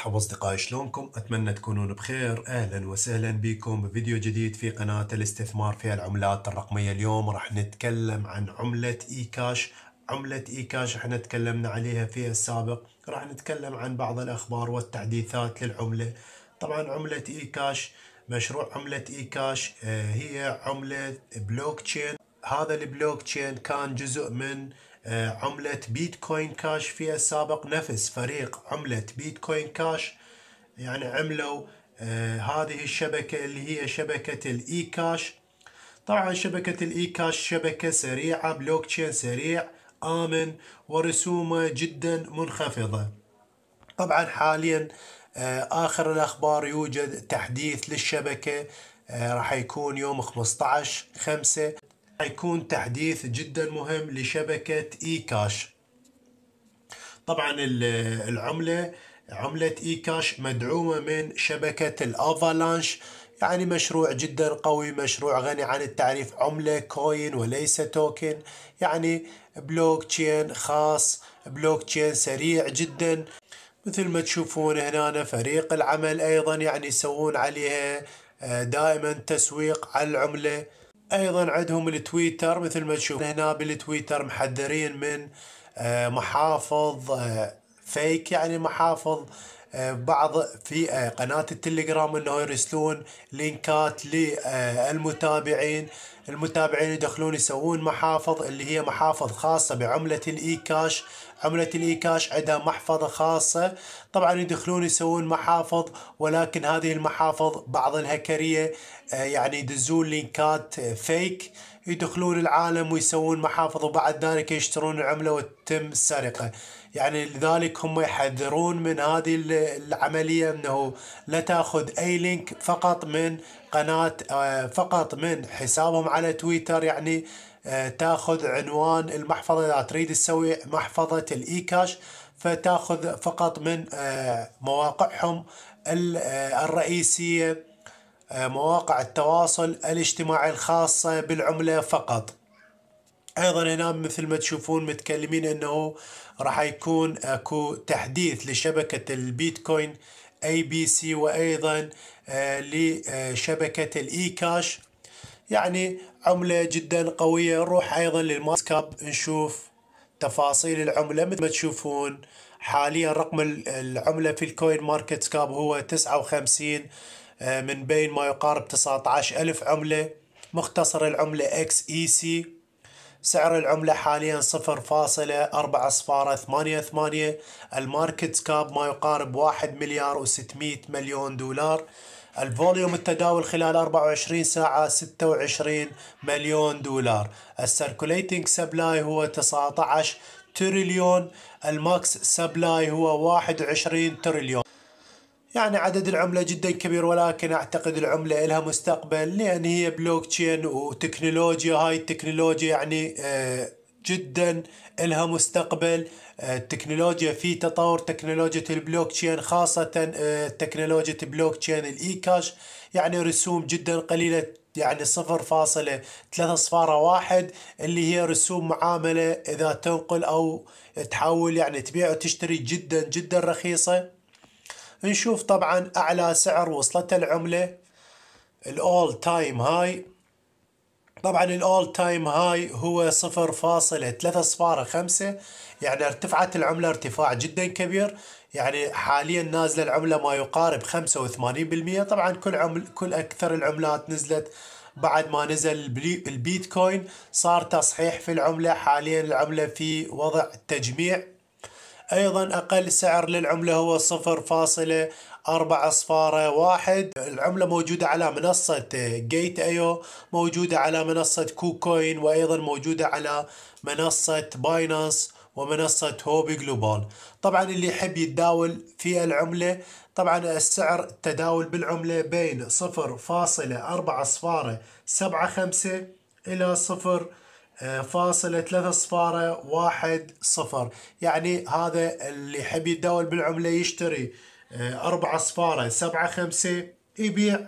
مرحبا أصدقائي شلونكم؟ أتمنى تكونون بخير أهلا وسهلا بكم بفيديو جديد في قناة الاستثمار في العملات الرقمية اليوم راح نتكلم عن عملة إيكاش عملة إيكاش احنا تكلمنا عليها في السابق راح نتكلم عن بعض الأخبار والتحديثات للعملة طبعا عملة إيكاش مشروع عملة إيكاش آه، هي عملة بلوك تشين هذا البلوك تشين كان جزء من آه، عملة بيتكوين كاش في السابق نفس فريق عملة بيتكوين كاش يعني عملوا آه، هذه الشبكة اللي هي شبكة الإي كاش طبعا شبكة الإي كاش شبكة سريعة بلوك تشين سريع آمن ورسومه جدا منخفضة طبعا حاليا آه، آخر الأخبار يوجد تحديث للشبكة راح يكون يوم 15 خمسة حيكون تحديث جدا مهم لشبكة اي كاش طبعا العملة عملة اي كاش مدعومة من شبكة الافالانش يعني مشروع جدا قوي مشروع غني عن التعريف عملة كوين وليس توكن يعني بلوك تشين خاص بلوك تشين سريع جدا مثل ما تشوفون هنا فريق العمل ايضا يعني يسوون عليها آه، دائما تسويق على العمله ايضا عندهم التويتر مثل ما تشوف هنا بالتويتر محذرين من آه، محافظ فيك آه، يعني محافظ آه، بعض في قناة التليجرام انه يرسلون لينكات للمتابعين المتابعين يدخلون يسوون محافظ اللي هي محافظ خاصة بعملة الإيكاش عملة الإيكاش عندها محفظة خاصة طبعا يدخلون يسوون محافظ ولكن هذه المحافظ بعض الهكرية آه، يعني يدزون لينكات فيك آه، يدخلون العالم ويسوون محافظ وبعد ذلك يشترون العملة وتتم السرقة يعني لذلك هم يحذرون من هذه العملية أنه لا تأخذ أي لينك فقط من قناة آه، فقط من حسابهم على تويتر يعني آه، تاخذ عنوان المحفظة إذا تريد تسوي محفظة الإي كاش فتاخذ فقط من آه، مواقعهم آه، الرئيسية مواقع التواصل الاجتماعي الخاصة بالعملة فقط ايضا هنا مثل ما تشوفون متكلمين انه راح يكون اكو تحديث لشبكة البيتكوين اي بي سي وايضا لشبكة الاي كاش يعني عملة جدا قوية نروح أيضا للماسكاب نشوف تفاصيل العملة مثل ما تشوفون حاليا رقم العملة في الكوين ماركت كاب هو 59 آه، من بين ما يقارب 19 ألف عملة مختصر العملة اكس اي سي سعر العملة حاليا صفر فاصلة أربعة صفارة ثمانية ثمانية الماركت كاب ما يقارب واحد مليار وستمية مليون دولار الفوليوم التداول خلال 24 ساعة 26 مليون دولار السيركوليتنج سبلاي هو 19 تريليون الماكس سبلاي هو 21 تريليون يعني عدد العملة جدا كبير ولكن اعتقد العملة لها مستقبل لان هي بلوك تشين وتكنولوجيا هاي التكنولوجيا يعني آه جدا لها مستقبل آه، التكنولوجيا في تطور تكنولوجيا البلوك تشين خاصة آه، تكنولوجيا البلوك تشين الاي كاش يعني رسوم جدا قليلة يعني صفر فاصلة ثلاثة صفارة واحد اللي هي رسوم معاملة إذا تنقل أو تحول يعني تبيع وتشتري جدا جدا رخيصة نشوف طبعا أعلى سعر وصلت العملة الأول تايم هاي طبعا الاول تايم هاي هو 0.305 يعني ارتفعت العملة ارتفاع جدا كبير يعني حاليا نازلة العملة ما يقارب 85% طبعا كل عمل كل اكثر العملات نزلت بعد ما نزل البيتكوين صار تصحيح في العملة حاليا العملة في وضع تجميع أيضا أقل سعر للعملة هو صفر فاصلة أربع أصفار واحد العملة موجودة على منصة جيت أيو موجودة على منصة كوكوين وأيضا موجودة على منصة باينانس ومنصة هوبي جلوبال طبعا اللي يحب يتداول في العملة طبعا السعر التداول بالعملة بين صفر فاصلة أربعة أصفار سبعة خمسة إلى صفر فاصلة ثلاثة صفارة واحد صفر يعني هذا اللي يحب يتداول بالعملة يشتري آه، أربعة صفارة سبعة خمسة يبيع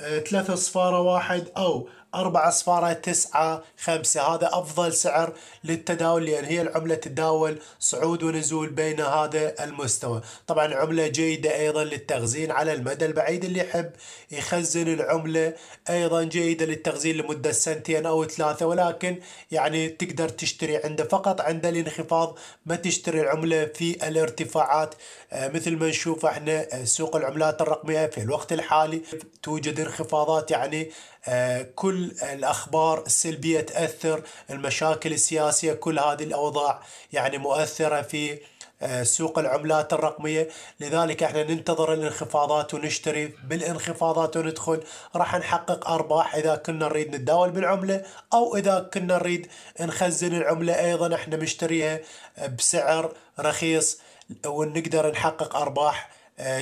ثلاثة صفارة واحد أو أربعة صفارة تسعة خمسة هذا أفضل سعر للتداول لأن هي العملة تتداول صعود ونزول بين هذا المستوى طبعا عملة جيدة أيضا للتخزين على المدى البعيد اللي يحب يخزن العملة أيضا جيدة للتخزين لمدة سنتين أو ثلاثة ولكن يعني تقدر تشتري عنده فقط عند الانخفاض ما تشتري العملة في الارتفاعات آه، مثل ما نشوف احنا آه، سوق العملات الرقمية في الوقت الحالي توجد تصير انخفاضات يعني آه، كل الاخبار السلبيه تاثر المشاكل السياسيه كل هذه الاوضاع يعني مؤثره في آه، سوق العملات الرقميه لذلك احنا ننتظر الانخفاضات ونشتري بالانخفاضات وندخل راح نحقق ارباح اذا كنا نريد نتداول بالعمله او اذا كنا نريد نخزن العمله ايضا احنا مشتريها آه، بسعر رخيص ونقدر نحقق ارباح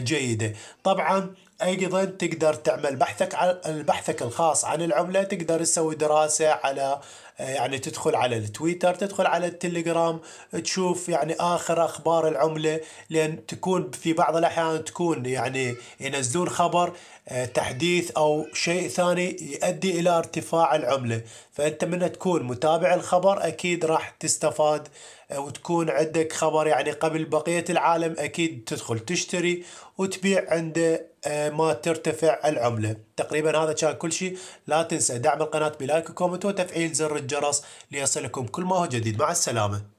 جيده طبعا ايضا تقدر تعمل بحثك على بحثك الخاص عن العمله تقدر تسوي دراسه على آه، يعني تدخل على التويتر تدخل على التليجرام تشوف يعني اخر اخبار العمله لان تكون في بعض الاحيان تكون يعني ينزلون خبر آه، تحديث او شيء ثاني يؤدي الى ارتفاع العمله فانت من تكون متابع الخبر اكيد راح تستفاد آه، وتكون عندك خبر يعني قبل بقيه العالم اكيد تدخل تشتري وتبيع عند آه، ما ترتفع العمله تقريبا هذا كان كل شيء لا تنسى دعم القناه بلايك وكومنت وتفعيل زر الجرس ليصلكم كل ما هو جديد مع السلامه